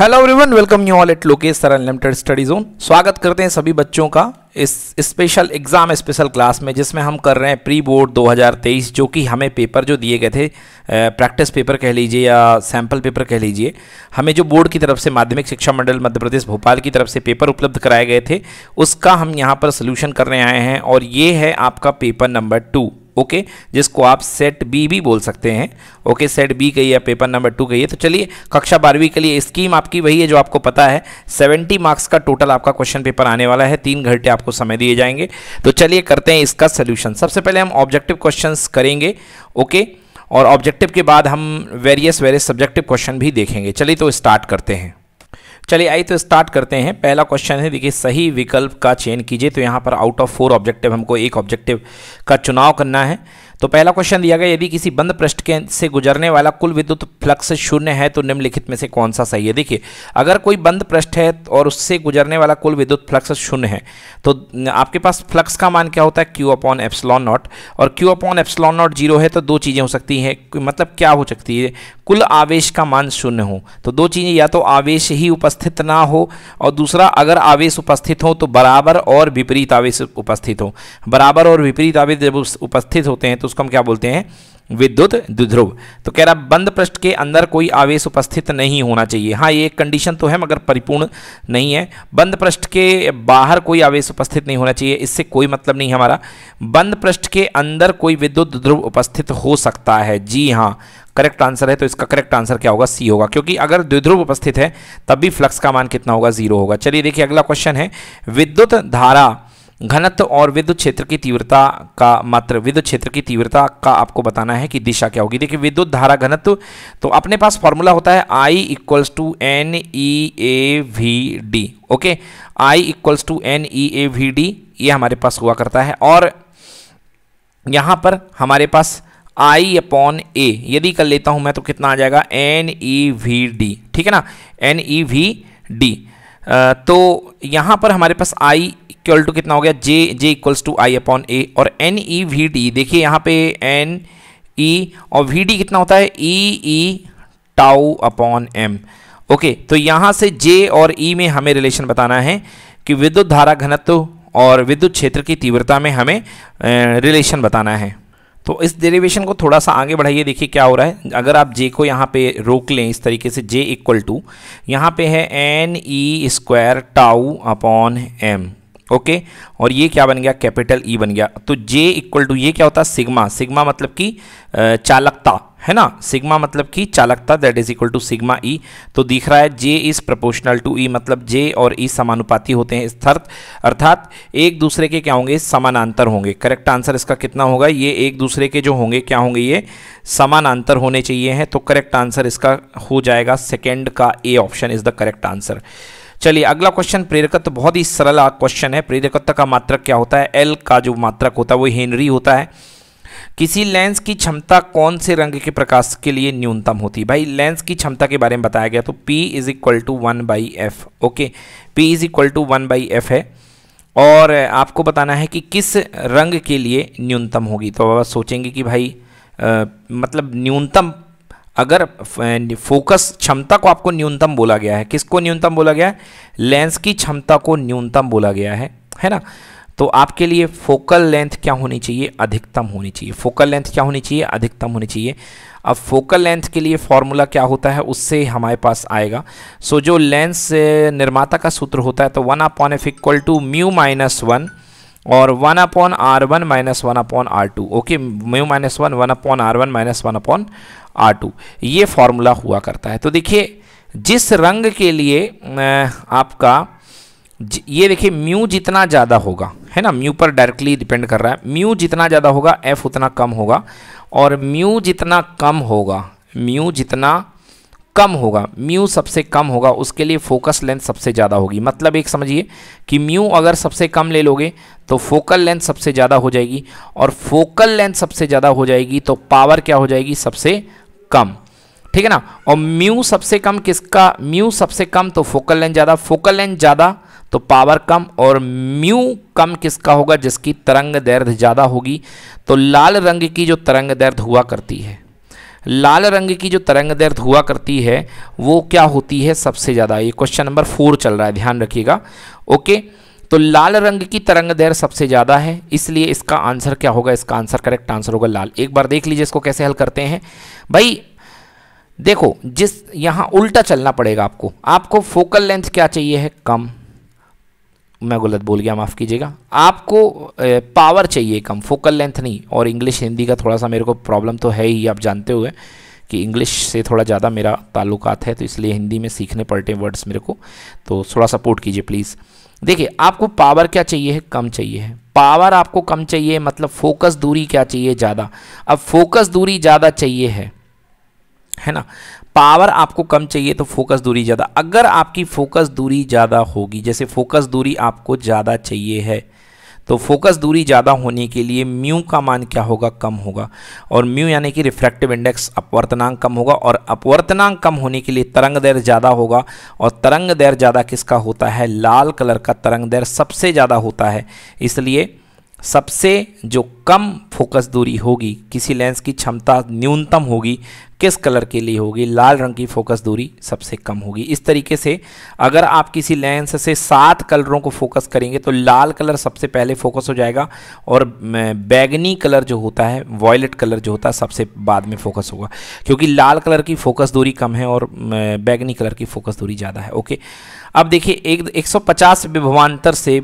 Hello everyone welcome you all it Lokesh sir unlimited study zone स्वागत करते हैं सभी बच्चों का इस स्पेशल एग्ज़ाम स्पेशल क्लास में जिसमें हम कर रहे हैं प्री बोर्ड 2023 जो कि हमें पेपर जो दिए गए थे प्रैक्टिस पेपर कह लीजिए या सैम्पल पेपर कह लीजिए हमें जो बोर्ड की तरफ से माध्यमिक शिक्षा मंडल मध्य प्रदेश भोपाल की तरफ से पेपर उपलब्ध कराए गए थे उसका हम यहाँ पर सोल्यूशन करने आए हैं और ये है आपका पेपर नंबर टू ओके जिसको आप सेट बी भी बोल सकते हैं ओके सेट बी कहिए पेपर नंबर टू कहिए तो चलिए कक्षा बारहवीं के लिए स्कीम आपकी वही है जो आपको पता है सेवेंटी मार्क्स का टोटल आपका क्वेश्चन पेपर आने वाला है तीन घंटे आपको समय दिए जाएंगे तो चलिए करते हैं इसका सोल्यूशन सबसे पहले हम ऑब्जेक्टिव क्वेश्चन करेंगे ओके और ऑब्जेक्टिव के बाद हम वेरियस वेरियस सब्जेक्टिव क्वेश्चन भी देखेंगे चलिए तो स्टार्ट करते हैं चलिए आई तो स्टार्ट करते हैं पहला क्वेश्चन है देखिए सही विकल्प का चयन कीजिए तो यहाँ पर आउट ऑफ फोर ऑब्जेक्टिव हमको एक ऑब्जेक्टिव का चुनाव करना है तो पहला क्वेश्चन दिया गया यदि किसी बंद पृष्ठ के से गुजरने वाला कुल विद्युत फ्लक्स शून्य है तो निम्नलिखित में से कौन सा सही है देखिए अगर कोई बंद पृष्ठ है और उससे गुजरने वाला कुल विद्युत फ्लक्स शून्य है तो आपके पास फ्लक्स का मान क्या होता है क्यू अपॉन एप्सलॉन नॉट और Q upon epsilon not zero है तो दो चीज़ें हो सकती हैं मतलब क्या हो सकती है कुल आवेश का मान शून्य हो तो दो चीज़ें या तो आवेश ही उपस्थित ना हो और दूसरा अगर आवेश उपस्थित हो तो बराबर और विपरीत आवेश उपस्थित हो बराबर और विपरीत आवेश जब उपस्थित होते हैं तो उसको हम क्या बोलते हैं विद्युत द्विध्रुव तो कह रहा बंद पृष्ठ के अंदर कोई आवेश उपस्थित नहीं होना चाहिए हाँ ये कंडीशन तो है मगर परिपूर्ण नहीं है बंद पृष्ठ के बाहर कोई आवेश उपस्थित नहीं होना चाहिए इससे कोई मतलब नहीं हमारा बंद पृष्ठ के अंदर कोई विद्युत ध्रुव उपस्थित हो सकता है जी हाँ करेक्ट आंसर है तो इसका करेक्ट आंसर क्या होगा सी होगा क्योंकि अगर द्विध्रुव उपस्थित है तब भी फ्लक्स का मान कितना होगा जीरो होगा चलिए देखिए अगला क्वेश्चन है विद्युत धारा घनत्व और विद्युत क्षेत्र की तीव्रता का मात्र विद्युत क्षेत्र की तीव्रता का आपको बताना है कि दिशा क्या होगी देखिए विद्युत धारा घनत्व तो अपने पास फॉर्मूला होता है I equals to N E A V D okay I equals to N E A V D ये हमारे पास हुआ करता है और यहाँ पर हमारे पास आई अपॉन ए यदि कर लेता हूँ मैं तो कितना आ जाएगा एन ई वी डी ठीक है ना एन ई वी डी तो यहाँ पर हमारे पास आई इक्वल टू कितना हो गया J J equals to I upon A और एन ई वी डी देखिए यहाँ पे एन ई e और वी डी कितना होता है E E tau upon M okay तो यहाँ से जे और ई e में हमें रिलेशन बताना है कि विद्युत धारा घनत्व और विद्युत क्षेत्र की तीव्रता में हमें रिलेशन बताना है तो इस डेरिवेशन को थोड़ा सा आगे बढ़ाइए देखिए क्या हो रहा है अगर आप जे को यहाँ पे रोक लें इस तरीके से जे इक्वल टू यहाँ पे है N E square tau upon M okay और ये क्या बन गया कैपिटल ई e बन गया तो जे इक्वल टू ये क्या होता है सिग्मा सिग्मा मतलब कि चालकता है ना सिग्मा मतलब कि चालकता that is equal to sigma E तो दिख रहा है J is proportional to E मतलब जे और ई e समानुपाती होते हैं स्थर्थ अर्थात एक दूसरे के क्या होंगे समानांतर होंगे करेक्ट आंसर इसका कितना होगा ये एक दूसरे के जो होंगे क्या होंगे ये समानांतर होने चाहिए हैं तो करेक्ट आंसर इसका हो जाएगा सेकेंड का A option is the correct answer चलिए अगला क्वेश्चन प्रेरकत्व बहुत ही सरल क्वेश्चन है प्रेरकत्व का मात्रक क्या होता है एल का जो मात्रक होता है वो हेनरी होता है किसी लेंस की क्षमता कौन से रंग के प्रकाश के लिए न्यूनतम होती है भाई लेंस की क्षमता के बारे में बताया गया तो P is equal to one by F okay P is equal to one by F है और आपको बताना है कि किस रंग के लिए न्यूनतम होगी तो आप सोचेंगे कि भाई आ, मतलब न्यूनतम अगर फोकस क्षमता को आपको न्यूनतम बोला गया है किसको न्यूनतम बोला गया है लेंस की क्षमता को न्यूनतम बोला गया है है ना तो आपके लिए फोकल लेंथ क्या होनी चाहिए अधिकतम होनी चाहिए फोकल लेंथ क्या होनी चाहिए अधिकतम होनी चाहिए अब फोकल लेंथ के लिए फॉर्मूला क्या होता है उससे हमारे पास आएगा सो so, जो लेंस निर्माता का सूत्र होता है तो one upon F equal to mu minus one और one upon R one minus one upon R two okay mu minus one one upon R one minus one upon R two ये formula हुआ करता है तो देखिए जिस रंग के लिए आपका ये देखिए म्यू जितना ज़्यादा होगा है ना म्यू पर डायरेक्टली डिपेंड कर रहा है म्यू जितना ज़्यादा होगा एफ उतना कम होगा और म्यू जितना कम होगा म्यू जितना कम होगा म्यू सबसे कम होगा उसके लिए फोकस लेंथ सबसे ज़्यादा होगी मतलब एक समझिए कि म्यू अगर सबसे कम ले लोगे तो फोकल लेंथ सबसे ज़्यादा हो जाएगी और फोकल लेंथ सबसे ज़्यादा हो जाएगी तो पावर क्या हो जाएगी सबसे कम ठीक है ना और म्यू सबसे कम किसका म्यू सबसे कम तो फोकल लेंथ ज़्यादा फोकल लेंथ ज़्यादा तो पावर कम और म्यू कम किसका होगा जिसकी तरंग दर्द ज़्यादा होगी तो लाल रंग की जो तरंग दर्द हुआ करती है लाल रंग की जो तरंग दर्द हुआ करती है वो क्या होती है सबसे ज़्यादा ये क्वेश्चन नंबर फोर चल रहा है ध्यान रखिएगा ओके तो लाल रंग की तरंग दैर सबसे ज़्यादा है इसलिए इसका आंसर क्या होगा इसका आंसर करेक्ट आंसर होगा लाल एक बार देख लीजिए इसको कैसे हल करते हैं भाई देखो जिस यहाँ उल्टा चलना पड़ेगा आपको आपको फोकल लेंथ क्या चाहिए है कम मैं गलत बोल गया माफ़ कीजिएगा आपको पावर चाहिए कम फोकल लेंथ नहीं और इंग्लिश हिंदी का थोड़ा सा मेरे को प्रॉब्लम तो है ही आप जानते हुए कि इंग्लिश से थोड़ा ज़्यादा मेरा ताल्लुकात है तो इसलिए हिंदी में सीखने पड़ते हैं वर्ड्स मेरे को तो थोड़ा सपोर्ट कीजिए प्लीज़ देखिए आपको पावर क्या चाहिए है कम चाहिए है पावर आपको कम चाहिए मतलब फोकस दूरी क्या चाहिए ज़्यादा अब फोकस दूरी ज़्यादा चाहिए है है ना पावर आपको कम चाहिए तो फोकस दूरी ज़्यादा अगर आपकी फोकस दूरी ज़्यादा होगी जैसे फोकस दूरी आपको ज़्यादा चाहिए है तो फोकस दूरी ज़्यादा होने के लिए म्यू का मान क्या होगा कम होगा और म्यू यानी कि रिफ्रैक्टिव इंडेक्स अपवर्तनांक कम होगा और अपवर्तनांक कम होने के लिए तरंग दैर ज़्यादा होगा और तरंग दैर ज़्यादा किसका होता है लाल कलर का तरंग दैर सबसे ज़्यादा होता है इसलिए सबसे जो कम फोकस दूरी होगी किसी लेंस की क्षमता न्यूनतम होगी किस कलर के लिए होगी लाल रंग की फोकस दूरी सबसे कम होगी इस तरीके से अगर आप किसी लेंस से सात कलरों को फोकस करेंगे तो लाल कलर सबसे पहले फोकस हो जाएगा और बैगनी कलर जो होता है वॉयलेट कलर जो होता है सबसे बाद में फोकस होगा क्योंकि लाल कलर की फोकस दूरी कम है और बैगनी कलर की फोकस दूरी ज़्यादा है ओके अब देखिए एक पचास विभवान्तर से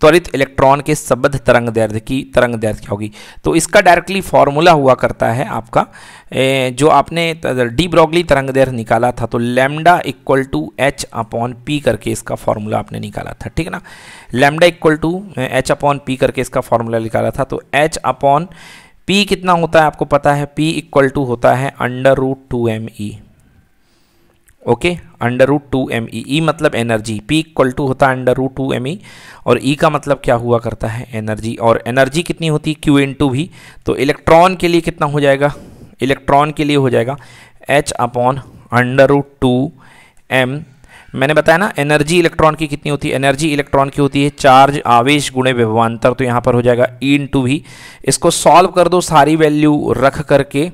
त्वरित इलेक्ट्रॉन के सबद्ध तरंग दैर्ध्य की तरंग दैर्ध्य क्या होगी तो इसका डायरेक्टली फॉर्मूला हुआ करता है आपका ए, जो आपने डी ब्रॉगली तरंग दैर्ध्य निकाला था तो lambda equal to H upon P करके इसका फॉर्मूला आपने निकाला था ठीक है ना lambda equal to H upon P करके इसका फॉर्मूला निकाला था तो एच अपॉन पी कितना होता है आपको पता है पी इक्वल टू होता है under root two M E okay under root two M E E मतलब एनर्जी पी इक्वल टू होता है under root two M E और ई e का मतलब क्या हुआ करता है एनर्जी और एनर्जी कितनी होती है क्यू इन टू भी तो इलेक्ट्रॉन के लिए कितना हो जाएगा इलेक्ट्रॉन के लिए हो जाएगा H upon under root two M मैंने बताया ना एनर्जी इलेक्ट्रॉन की कितनी होती है एनर्जी इलेक्ट्रॉन की होती है चार्ज आवेश गुणे विभवान्तर तो यहाँ पर हो जाएगा ई इन टू भी इसको सॉल्व कर दो सारी वैल्यू रख करके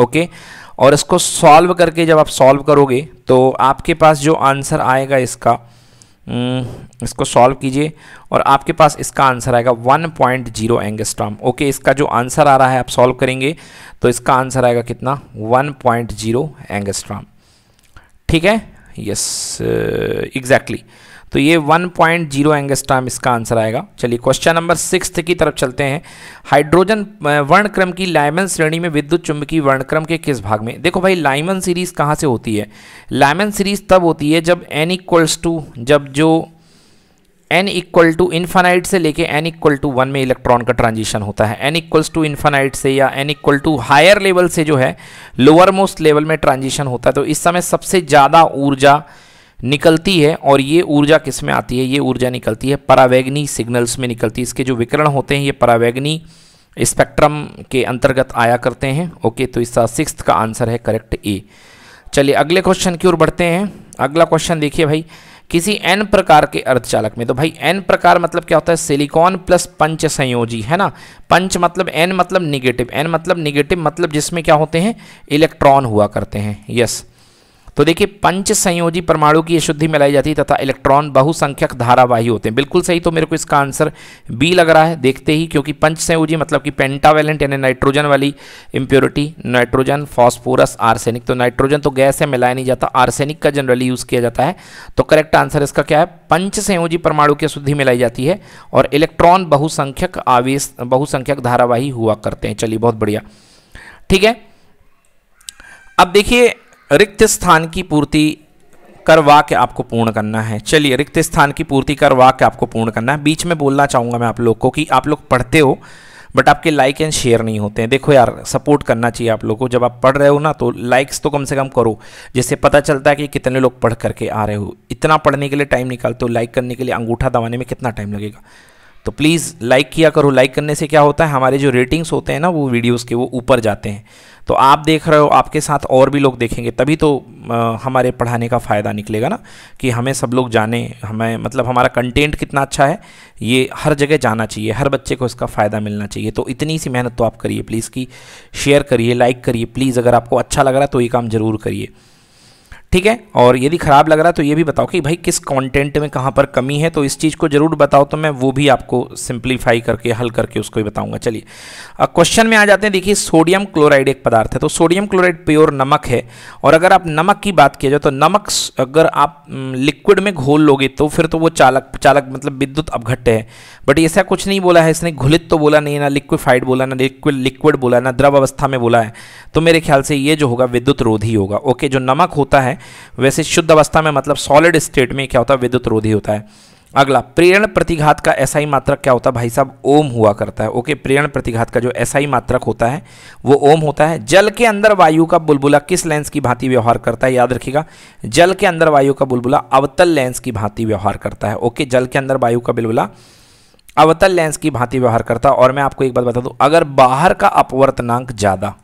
ओके okay? और इसको सॉल्व करके जब आप सॉल्व करोगे तो आपके पास जो आंसर आएगा इसका हम्म, इसको सॉल्व कीजिए और आपके पास इसका आंसर आएगा 1.0 पॉइंट जीरो ओके इसका जो आंसर आ रहा है आप सॉल्व करेंगे तो इसका आंसर आएगा कितना 1.0 पॉइंट जीरो ठीक है यस एग्जैक्टली uh, तो ये 1.0 पॉइंट जीरो एंगस्ट्राम इसका आंसर आएगा चलिए क्वेश्चन नंबर सिक्स की तरफ चलते हैं हाइड्रोजन uh, वर्णक्रम की लाइमन श्रेणी में विद्युत चुंबकीय वर्णक्रम के किस भाग में देखो भाई लाइमन सीरीज कहाँ से होती है लाइमन सीरीज तब होती है जब एन इक्वल्स टू जब जो एन इक्वल टू इन्फानाइट से लेके एन इक्वल टू वन में इलेक्ट्रॉन का ट्रांजिशन होता है एन इक्वल्स टू इन्फानाइट से या N equal to higher level से जो है लोअर मोस्ट लेवल में ट्रांजिशन होता है तो इस समय सबसे ज़्यादा ऊर्जा निकलती है और ये ऊर्जा किस में आती है ये ऊर्जा निकलती है परावैग्नी सिग्नल्स में निकलती है इसके जो विकरण होते हैं ये परावैग्नी स्पेक्ट्रम के अंतर्गत आया करते हैं ओके तो इसका सिक्स का आंसर है करेक्ट ए चलिए अगले क्वेश्चन की ओर बढ़ते हैं अगला क्वेश्चन देखिए भाई किसी एन प्रकार के अर्धचालक में तो भाई एन प्रकार मतलब क्या होता है सिलिकॉन प्लस पंच संयोजी है ना पंच मतलब एन मतलब निगेटिव एन मतलब निगेटिव मतलब जिसमें क्या होते हैं इलेक्ट्रॉन हुआ करते हैं यस yes. तो देखिए पंच संयोजी परमाणु की अशुद्धि में लाई जाती है तथा इलेक्ट्रॉन बहुसंख्यक धारावाही होते हैं बिल्कुल सही तो मेरे को इसका आंसर बी लग रहा है देखते ही क्योंकि पंच संयोजी मतलब कि पेंटावेलेंट यानी नाइट्रोजन वाली इंप्योरिटी नाइट्रोजन फॉस्फोरस आर्सेनिक तो नाइट्रोजन तो गैस है मिलाया नहीं जाता आर्सेनिक का जनरली यूज़ किया जाता है तो करेक्ट आंसर इसका क्या है पंच संयोजी परमाणु की अशुद्धि मिलाई जाती है और इलेक्ट्रॉन बहुसंख्यक आवेश बहुसंख्यक धारावाही हुआ करते हैं चलिए बहुत बढ़िया ठीक है अब देखिए रिक्त स्थान की पूर्ति करवा के आपको पूर्ण करना है चलिए रिक्त स्थान की पूर्ति करवा के आपको पूर्ण करना है बीच में बोलना चाहूँगा मैं आप लोग को कि आप लोग पढ़ते हो बट आपके लाइक एंड शेयर नहीं होते हैं देखो यार सपोर्ट करना चाहिए आप लोगों को जब आप पढ़ रहे हो ना तो लाइक्स तो कम से कम करो जिससे पता चलता है कि कितने लोग पढ़ करके आ रहे हो इतना पढ़ने के लिए टाइम निकालते हो लाइक करने के लिए अंगूठा दबाने में कितना टाइम लगेगा तो प्लीज़ लाइक किया करो लाइक करने से क्या होता है हमारे जो रेटिंग्स होते हैं ना वो वीडियोस के वो ऊपर जाते हैं तो आप देख रहे हो आपके साथ और भी लोग देखेंगे तभी तो आ, हमारे पढ़ाने का फ़ायदा निकलेगा ना कि हमें सब लोग जाने हमें मतलब हमारा कंटेंट कितना अच्छा है ये हर जगह जाना चाहिए हर बच्चे को इसका फ़ायदा मिलना चाहिए तो इतनी सी मेहनत तो आप करिए प्लीज़ की शेयर करिए लाइक करिए प्लीज़ अगर आपको अच्छा लग रहा है तो ये काम ज़रूर करिए ठीक है और यदि ख़राब लग रहा है तो ये भी बताओ कि भाई किस कंटेंट में कहाँ पर कमी है तो इस चीज़ को ज़रूर बताओ तो मैं वो भी आपको सिंप्लीफाई करके हल करके उसको भी बताऊंगा चलिए अब क्वेश्चन में आ जाते हैं देखिए सोडियम क्लोराइड एक पदार्थ है तो सोडियम क्लोराइड प्योर नमक है और अगर आप नमक की बात किया जाए तो नमक अगर आप लिक्विड में घोल लोगे तो फिर तो वो चालक चालक मतलब विद्युत अवघट्ट है बट ऐसा कुछ नहीं बोला है इसने घुलित तो बोला नहीं ना लिक्विफाइड बोला ना लिक्विड लिक्विड बोला ना द्रव अवस्था में बोला है तो मेरे ख्याल से ये जो होगा विद्युत रोधी होगा ओके जो नमक होता है वैसे शुद्ध अवस्था में मतलब सॉलिड स्टेट में क्या होता है विद्युत रोधी होता है अगला प्रेरण प्रतिघात का एसआई मात्रक क्या होता है भाई साहब ओम हुआ करता है ओके प्रेरण प्रतिघात का जो एसआई मात्रक होता है वो ओम होता है जल के अंदर वायु का बुलबुला किस लेंस की भांति व्यवहार करता है याद रखिएगा जल के अंदर वायु का बुलबुला अवतल लेंस की भांति व्यवहार करता है ओके जल के अंदर वायु का बुलबुला अवतल लेंस की भांति व्यवहार करता है और मैं आपको एक बात बता दूं अगर बाहर का अपवर्तनांक ज़्यादा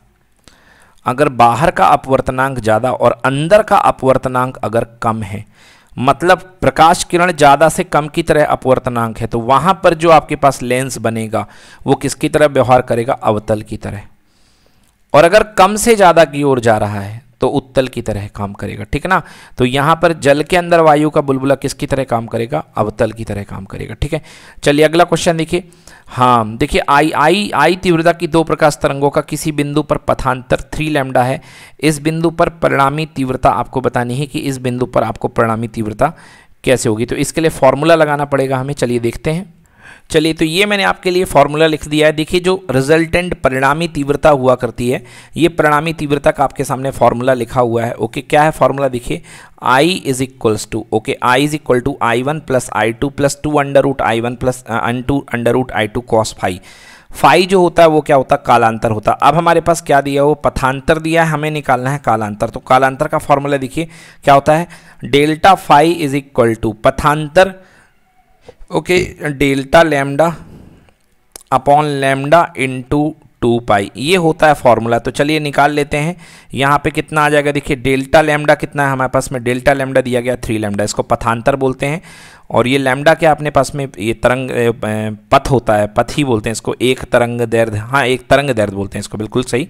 अगर बाहर का अपवर्तनांक ज़्यादा और अंदर का अपवर्तनांक अगर कम है मतलब प्रकाश किरण ज़्यादा से कम की तरह अपवर्तनांक है तो वहाँ पर जो आपके पास लेंस बनेगा वो किसकी तरह व्यवहार करेगा अवतल की तरह और अगर कम से ज़्यादा की ओर जा रहा है तो उत्तल की तरह काम करेगा ठीक ना तो यहाँ पर जल के अंदर वायु का बुलबुला किसकी तरह काम करेगा अवतल की तरह काम करेगा ठीक है चलिए अगला क्वेश्चन देखिए हाँ देखिए आई आई आई तीव्रता की दो प्रकाश तरंगों का किसी बिंदु पर पथांतर थ्री लैम्डा है इस बिंदु पर परिणामी तीव्रता आपको बतानी है कि इस बिंदु पर आपको परिणामी तीव्रता कैसे होगी तो इसके लिए फॉर्मूला लगाना पड़ेगा हमें चलिए देखते हैं चलिए तो ये मैंने आपके लिए फॉर्मूला लिख दिया है देखिए जो रिजल्टेंट परिणामी तीव्रता हुआ करती है ये परिणामी तीव्रता का आपके सामने फॉर्मूला लिखा हुआ है ओके क्या है फॉर्मूला देखिए I is equals to okay I is equal to I one plus I two plus two under root I one plus and two under root I two cos five phi जो होता है वो क्या होता है कालांतर होता है अब हमारे पास क्या दिया है वो पथांतर दिया है हमें निकालना है कालांतर तो कालांतर का फॉर्मूला देखिए क्या होता है delta phi is equal to पथांतर okay delta lambda upon lambda into two pi ये होता है फॉर्मूला तो चलिए निकाल लेते हैं यहाँ पे कितना आ जाएगा देखिए डेल्टा लैम्डा कितना है हमारे पास में डेल्टा लैम्डा दिया गया थ्री लैम्डा इसको पथांतर बोलते हैं और ये लैम्डा क्या अपने पास में ये तरंग पथ होता है पथ ही बोलते हैं इसको एक तरंग दर्द हाँ एक तरंग दर्द बोलते हैं इसको बिल्कुल सही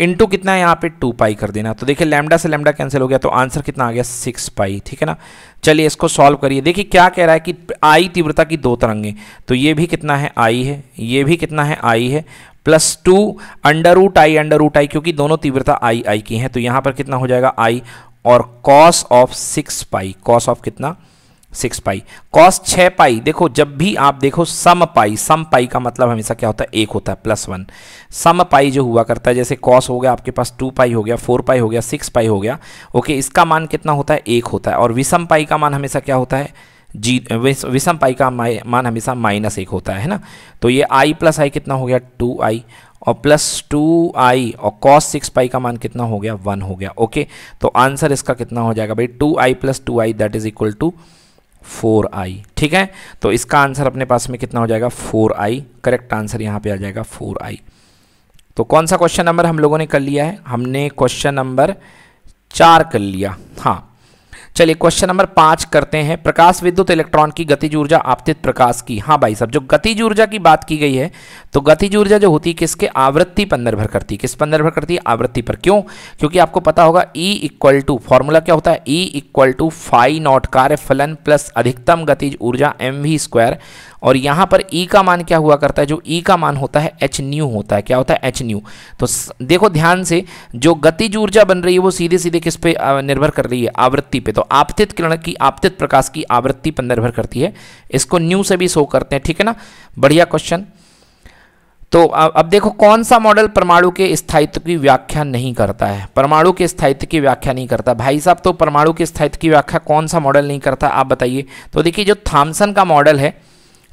इंटू कितना है यहाँ पे टू पाई कर देना तो देखिए लैमडा से लैमडा कैंसिल हो गया तो आंसर कितना आ गया सिक्स पाई ठीक है ना चलिए इसको सॉल्व करिए देखिए क्या कह रहा है कि आई तीव्रता की दो तरंगे तो ये भी कितना है आई है ये भी कितना है आई है plus two under root I under root I क्योंकि दोनों तीव्रता आई आई की हैं तो यहाँ पर कितना हो जाएगा आई और cos of six pi cos of कितना सिक्स पाई कॉस छः पाई देखो जब भी आप देखो सम पाई सम पाई का मतलब हमेशा क्या होता है एक होता है प्लस वन सम पाई जो हुआ करता है जैसे कॉस हो गया आपके पास टू पाई हो गया फोर पाई हो गया सिक्स पाई हो गया ओके इसका मान कितना होता है एक होता है और विषम पाई का मान हमेशा क्या होता है जी विषम पाई का मान हमेशा माइनस एक होता है ना तो ये आई प्लस आई कितना हो गया टू आई और प्लस टू आई और कॉस सिक्स पाई का मान कितना हो गया वन हो गया ओके तो आंसर इसका कितना हो जाएगा भाई two I plus two I that is equal to four I ठीक है तो इसका आंसर अपने पास में कितना हो जाएगा फोर आई करेक्ट आंसर यहाँ पे आ जाएगा फोर आई तो कौन सा क्वेश्चन नंबर हम लोगों ने कर लिया है हमने क्वेश्चन नंबर चार कर लिया हाँ चलिए क्वेश्चन नंबर पांच करते हैं प्रकाश विद्युत इलेक्ट्रॉन की गतिज ऊर्जा आपतित प्रकाश की हाँ भाई साहब जो गतिज ऊर्जा की बात की गई है तो गतिज ऊर्जा जो होती है किसके आवृत्ति पर निर्भर करती है किस पर निर्भर करती है आवृत्ति पर क्यों क्योंकि आपको पता होगा ई इक्वल टू फॉर्मूला क्या होता है E equal to five not कार्य फलन प्लस अधिकतम गतिज ऊर्जा एम वी स्क्वायर और यहाँ पर ई e का मान क्या हुआ करता है जो ई e का मान होता है एच न्यू होता है क्या होता है एच न्यू तो देखो ध्यान से जो गतिज ऊर्जा बन रही है वो सीधे सीधे किस पे निर्भर कर रही है आवृत्ति पे तो आपतित किरण की आपतित प्रकाश की आवृत्ति पर निर्भर करती है इसको न्यू से भी शो करते हैं ठीक है ना बढ़िया क्वेश्चन तो अब देखो कौन सा मॉडल परमाणु के स्थायित्व की व्याख्या नहीं करता है परमाणु के स्थायित्व की व्याख्या नहीं करता भाई साहब तो परमाणु के स्थायित्व की व्याख्या कौन सा मॉडल नहीं करता आप बताइए तो देखिए जो थाम्सन का मॉडल है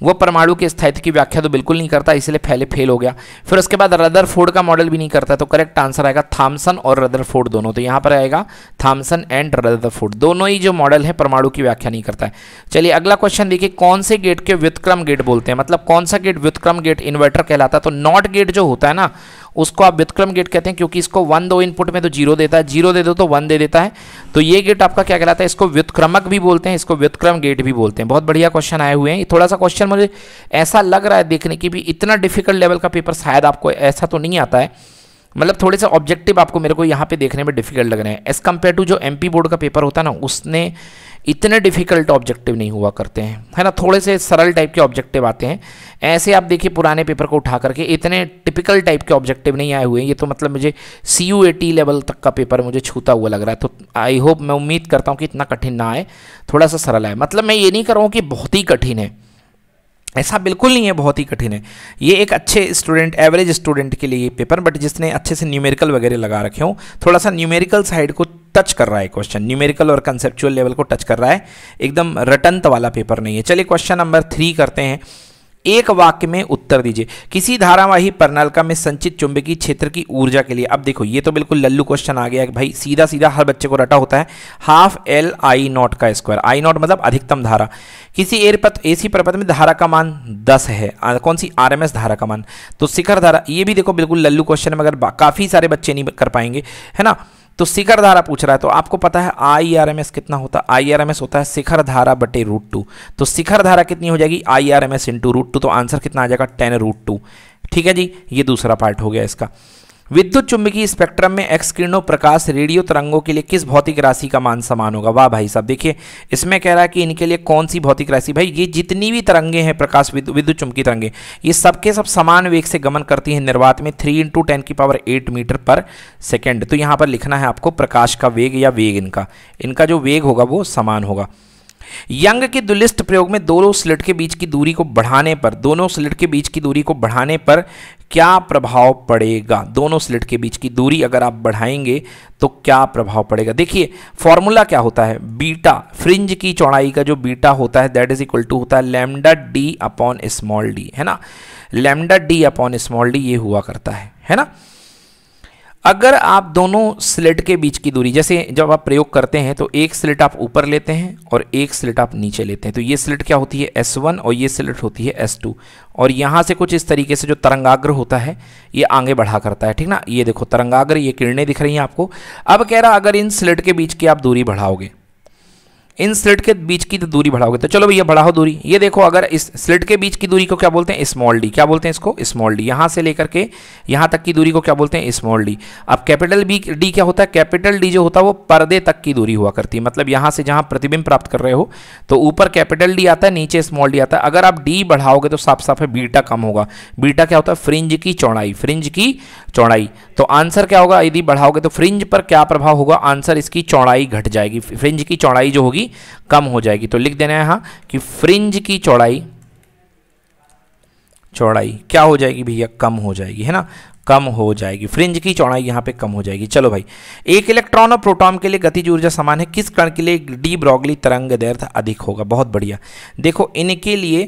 वो परमाणु के स्थायित्व की व्याख्या तो बिल्कुल नहीं करता इसलिए पहले फेल हो गया फिर उसके बाद रदर का मॉडल भी नहीं करता तो करेक्ट आंसर आएगा थामसन और रदर दोनों तो यहाँ पर आएगा थामसन एंड रदर दोनों ही जो मॉडल है परमाणु की व्याख्या नहीं करता है चलिए अगला क्वेश्चन देखिए कौन से गेट के व्युतक्रम गेट बोलते हैं मतलब कौन सा गेट व्युतक्रम गेट इन्वर्टर कहलाता है तो नॉट गेट जो होता है ना उसको आप व्युतक्रम गेट कहते हैं क्योंकि इसको वन दो इनपुट में तो जीरो देता है जीरो दे दो तो वन दे देता है तो ये गेट आपका क्या कहलाता है इसको व्युतक्रमक भी बोलते हैं इसको व्युतक्रम गेट भी बोलते हैं बहुत बढ़िया क्वेश्चन आए हुए हैं थोड़ा सा क्वेश्चन मुझे ऐसा लग रहा है देखने की भी इतना डिफिकल्ट लेवल का पेपर शायद आपको ऐसा तो नहीं आता है मतलब थोड़े से ऑब्जेक्टिव आपको मेरे को यहाँ पे देखने में डिफिकल्ट लग रहे हैं एज़ कम्पेयर टू जो एमपी बोर्ड का पेपर होता है ना उसने इतने डिफिकल्ट ऑब्जेक्टिव नहीं हुआ करते हैं है ना थोड़े से सरल टाइप के ऑब्जेक्टिव आते हैं ऐसे आप देखिए पुराने पेपर को उठा करके इतने टिपिकल टाइप के ऑब्जेक्टिव नहीं आए हुए हैं ये तो मतलब मुझे सी यू लेवल तक का पेपर मुझे छूता हुआ लग रहा है तो आई होप मैं उम्मीद करता हूँ कि इतना कठिन ना आए थोड़ा सा सरल आए मतलब मैं ये नहीं कर रहा हूँ कि बहुत ही कठिन है ऐसा बिल्कुल नहीं है बहुत ही कठिन है ये एक अच्छे स्टूडेंट एवरेज स्टूडेंट के लिए पेपर बट जिसने अच्छे से न्यूमेरिकल वगैरह लगा रखे हों थोड़ा सा न्यूमेरिकल साइड को टच कर रहा है क्वेश्चन न्यूमेरिकल और कंसेप्चुअल लेवल को टच कर रहा है एकदम रटंत वाला पेपर नहीं है चलिए क्वेश्चन नंबर थ्री करते हैं एक वाक्य में उत्तर दीजिए किसी धारावाही पर्नालिका में संचित चुंबकीय क्षेत्र की ऊर्जा के लिए अब देखो ये तो बिल्कुल लल्लू क्वेश्चन आ गया है भाई सीधा सीधा हर बच्चे को रटा होता है हाफ एल आई नॉट का स्क्वायर आई नॉट मतलब अधिकतम धारा किसी एयरपथ एसी पर्वत में धारा का मान दस है कौन सी आर धारा का मान तो शिखर धारा ये भी देखो बिल्कुल लल्लू क्वेश्चन में अगर काफ़ी सारे बच्चे नहीं कर पाएंगे है ना तो शिखर धारा पूछ रहा है तो आपको पता है आई आर एम एस कितना होता है आई आर एम एस होता है शिखर धारा बटे रूट टू तो शिखर धारा कितनी हो जाएगी I R M S into root two तो आंसर कितना आ जाएगा टेन रूट टू ठीक है जी ये दूसरा पार्ट हो गया इसका विद्युत चुंबकीय स्पेक्ट्रम में एक्स किरणों प्रकाश रेडियो तरंगों के लिए किस भौतिक राशि का मान समान होगा वाह भाई साहब देखिए इसमें कह रहा है कि इनके लिए कौन सी भौतिक राशि भाई ये जितनी भी तरंगे हैं प्रकाश विद्युत चुंबकीय तरंगे ये सबके सब समान वेग से गमन करती हैं निर्वात में थ्री इंटू टेन की पावर एट मीटर पर सेकेंड तो यहाँ पर लिखना है आपको प्रकाश का वेग या वेग इनका इनका जो वेग होगा वो समान होगा यंग के दुलिस्ट प्रयोग में दोनों स्लिट के बीच की दूरी को बढ़ाने पर दोनों स्लिट के बीच की दूरी को बढ़ाने पर क्या प्रभाव पड़ेगा दोनों स्लिट के बीच की दूरी अगर आप बढ़ाएंगे तो क्या प्रभाव पड़ेगा देखिए फॉर्मूला क्या होता है बीटा फ्रिंज की चौड़ाई का जो बीटा होता है दैट इज इक्वल टू होता है lambda D upon small D है ना lambda D upon small D ये हुआ करता है है ना अगर आप दोनों स्लेट के बीच की दूरी जैसे जब आप प्रयोग करते हैं तो एक स्लिट आप ऊपर लेते हैं और एक स्लेट आप नीचे लेते हैं तो ये स्लेट क्या होती है S1 और ये स्लेट होती है S2 और यहाँ से कुछ इस तरीके से जो तरंगाग्र होता है ये आगे बढ़ा करता है ठीक ना ये देखो तरंगाग्र ये किरणें दिख रही हैं आपको अब कह रहा अगर इन स्लेट के बीच की आप दूरी बढ़ाओगे इन स्लिट के बीच की तो दूरी बढ़ाओगे तो चलो भैया बढ़ाओ दूरी ये देखो अगर इस स्लिट के बीच की दूरी को क्या बोलते हैं स्मॉल डी क्या बोलते हैं इसको स्मॉल डी यहाँ से लेकर के यहाँ तक की दूरी को क्या बोलते हैं स्मॉल डी अब कैपिटल बी डी क्या होता है कैपिटल डी जो होता है वो पर्दे तक की दूरी हुआ करती है मतलब यहाँ से जहाँ प्रतिबिंब प्राप्त कर रहे हो तो ऊपर कैपिटल डी आता है नीचे स्मॉल डी आता है अगर आप डी बढ़ाओगे तो साफ साफ है बीटा कम होगा बीटा क्या होता है फ्रिंज की चौड़ाई फ्रिंज की चौड़ाई तो आंसर क्या होगा यदि बढ़ाओगे तो फ्रिंज पर क्या प्रभाव होगा आंसर इसकी चौड़ाई घट जाएगी फ्रिंज की चौड़ाई जो होगी कम हो जाएगी तो लिख देना है यहां कि फ्रिंज की चौड़ाई चौड़ाई क्या हो जाएगी भैया कम हो जाएगी है ना कम हो जाएगी फ्रिंज की चौड़ाई यहाँ पे कम हो जाएगी चलो भाई एक इलेक्ट्रॉन और प्रोटॉन के लिए गतिज ऊर्जा समान है किस कण के लिए डी ब्रॉगली तरंग दैर्थ अधिक होगा बहुत बढ़िया देखो इनके लिए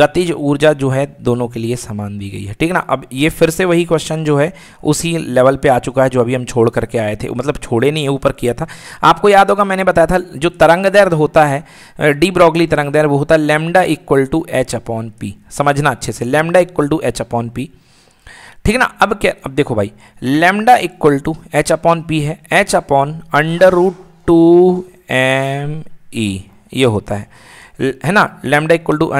गतिज ऊर्जा जो है दोनों के लिए समान दी गई है ठीक ना अब ये फिर से वही क्वेश्चन जो है उसी लेवल पे आ चुका है जो अभी हम छोड़ करके आए थे मतलब छोड़े नहीं ऊपर किया था आपको याद होगा मैंने बताया था जो तरंग दर्द होता है डी ब्रॉगली तरंग दर्द वो होता है lambda equal to H upon P समझना अच्छे से lambda equal to H upon P ठीक है ना अब क्या अब देखो भाई lambda equal to H upon P है H upon under root two M E ये होता है है ना lambda equal to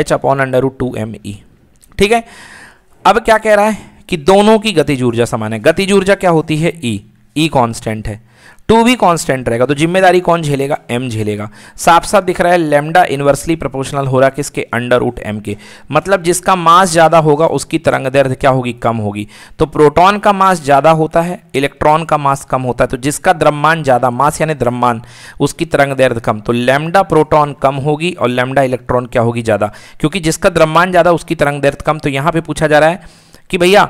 H upon under root two M E ठीक है अब क्या कह रहा है कि दोनों की गतिज ऊर्जा समान है गतिज ऊर्जा क्या होती है ई ई कॉन्स्टेंट है टू भी कांस्टेंट रहेगा तो जिम्मेदारी कौन झेलेगा एम झेलेगा साफ साफ दिख रहा है लेमडा इन्वर्सली प्रोपोर्शनल हो रहा है किसके अंडर रूट एम के मतलब जिसका मास ज़्यादा होगा उसकी तरंग दैर्ध्य क्या होगी कम होगी तो प्रोटॉन का मास ज़्यादा होता है इलेक्ट्रॉन का मास कम होता है तो जिसका द्रव्यमान ज़्यादा मास यानी द्रव्यमान उसकी तरंग दैर्ध्य कम तो लेमडा प्रोटॉन कम होगी और लेमडा इलेक्ट्रॉन क्या होगी ज़्यादा क्योंकि जिसका द्रव्यमान ज़्यादा उसकी तरंग दैर्ध्य कम तो यहां पर पूछा जा रहा है कि भैया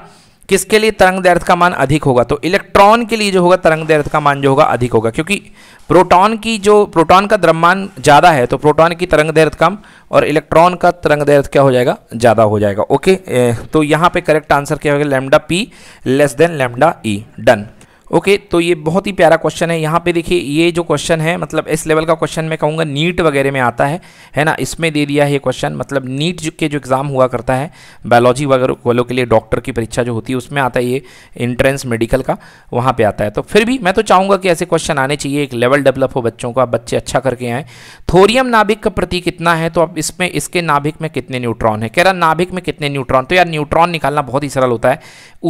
किसके लिए तरंग दैर्थ का मान अधिक होगा तो इलेक्ट्रॉन के लिए जो होगा तरंग दैर्थ का मान जो होगा अधिक होगा क्योंकि प्रोटॉन की जो प्रोटॉन का द्रव्यमान ज़्यादा है तो प्रोटॉन की तरंग दैर्थ कम और इलेक्ट्रॉन का तरंग दैर्थ क्या हो जाएगा ज़्यादा हो जाएगा ओके तो यहाँ पे करेक्ट आंसर क्या होगा lambda P less than lambda E done okay तो ये बहुत ही प्यारा क्वेश्चन है यहाँ पे देखिए ये जो क्वेश्चन है मतलब इस लेवल का क्वेश्चन मैं कहूँगा नीट वगैरह में आता है है ना इसमें दे दिया है ये क्वेश्चन मतलब नीट के जो एग्ज़ाम हुआ करता है बायोलॉजी वगैरह वालों के लिए डॉक्टर की परीक्षा जो होती है उसमें आता है ये इंट्रेंस मेडिकल का वहाँ पर आता है तो फिर भी मैं तो चाहूँगा कि ऐसे क्वेश्चन आने चाहिए एक लेवल डेवलप हो बच्चों का बच्चे अच्छा करके आएँ थोरियम नाभिक का प्रतीक कितना है तो अब इसमें इसके नाभिक में कितने न्यूट्रॉन है कह रहा नाभिक में कितने न्यूट्रॉन तो यार न्यूट्रॉन निकालना बहुत ही सरल होता है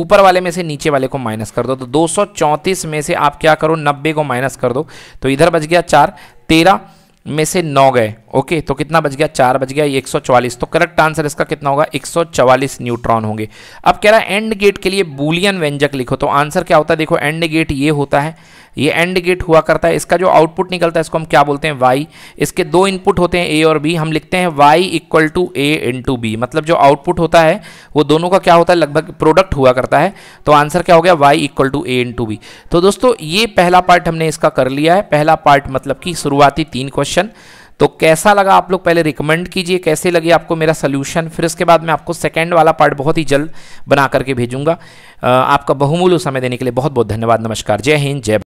ऊपर वाले में से नीचे वाले को माइनस कर दो तो दो चौंतीस में से आप क्या करो नब्बे को माइनस कर दो तो इधर बच गया चार तेरह में से नौ गए ओके तो कितना बच गया चार बच गया ये 144 तो करेक्ट आंसर इसका कितना होगा 144 न्यूट्रॉन होंगे अब कह रहा है एंड गेट के लिए बुलियन व्यंजक लिखो तो आंसर क्या होता है देखो एंड गेट ये होता है ये एंड गेट हुआ करता है इसका जो आउटपुट निकलता है इसको हम क्या बोलते हैं वाई इसके दो इनपुट होते हैं ए और बी हम लिखते हैं Y equal to A to B मतलब जो आउटपुट होता है वो दोनों का क्या होता है लगभग प्रोडक्ट हुआ करता है तो आंसर क्या हो गया Y equal to A to B तो दोस्तों ये पहला पार्ट हमने इसका कर लिया है पहला पार्ट मतलब कि शुरुआती तीन क्वेश्चन तो कैसा लगा आप लोग पहले रिकमेंड कीजिए कैसे लगी आपको मेरा सोल्यूशन फिर इसके बाद मैं आपको सेकेंड वाला पार्ट बहुत ही जल्द बना करके भेजूंगा आपका बहुमूल्य समय देने के लिए बहुत बहुत धन्यवाद नमस्कार जय हिंद जय